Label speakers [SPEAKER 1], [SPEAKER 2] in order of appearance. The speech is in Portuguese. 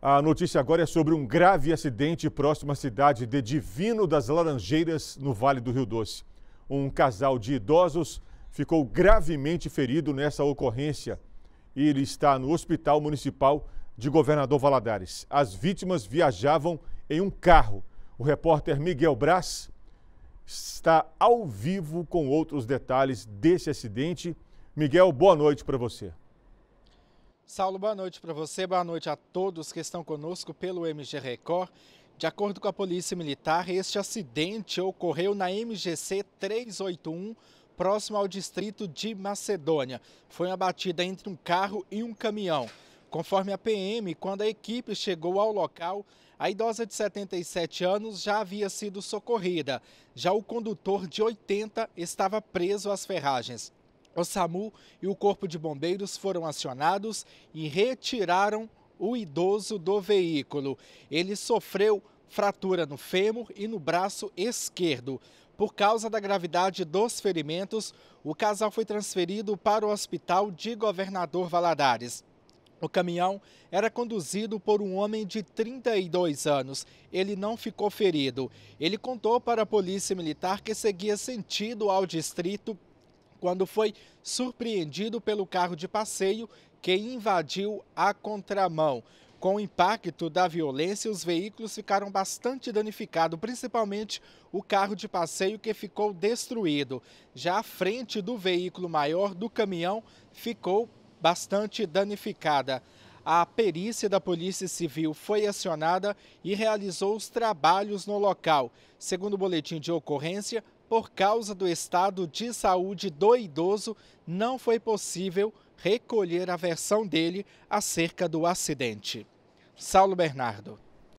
[SPEAKER 1] A notícia agora é sobre um grave acidente próximo à cidade de Divino das Laranjeiras, no Vale do Rio Doce. Um casal de idosos ficou gravemente ferido nessa ocorrência e ele está no Hospital Municipal de Governador Valadares. As vítimas viajavam em um carro. O repórter Miguel Braz está ao vivo com outros detalhes desse acidente. Miguel, boa noite para você.
[SPEAKER 2] Saulo, boa noite para você, boa noite a todos que estão conosco pelo MG Record. De acordo com a Polícia Militar, este acidente ocorreu na MGC 381, próximo ao distrito de Macedônia. Foi uma batida entre um carro e um caminhão. Conforme a PM, quando a equipe chegou ao local, a idosa de 77 anos já havia sido socorrida. Já o condutor de 80 estava preso às ferragens. O SAMU e o Corpo de Bombeiros foram acionados e retiraram o idoso do veículo. Ele sofreu fratura no fêmur e no braço esquerdo. Por causa da gravidade dos ferimentos, o casal foi transferido para o hospital de Governador Valadares. O caminhão era conduzido por um homem de 32 anos. Ele não ficou ferido. Ele contou para a Polícia Militar que seguia sentido ao distrito quando foi surpreendido pelo carro de passeio que invadiu a contramão. Com o impacto da violência, os veículos ficaram bastante danificados, principalmente o carro de passeio que ficou destruído. Já a frente do veículo maior do caminhão ficou bastante danificada a perícia da Polícia Civil foi acionada e realizou os trabalhos no local. Segundo o boletim de ocorrência, por causa do estado de saúde do idoso, não foi possível recolher a versão dele acerca do acidente. Saulo Bernardo.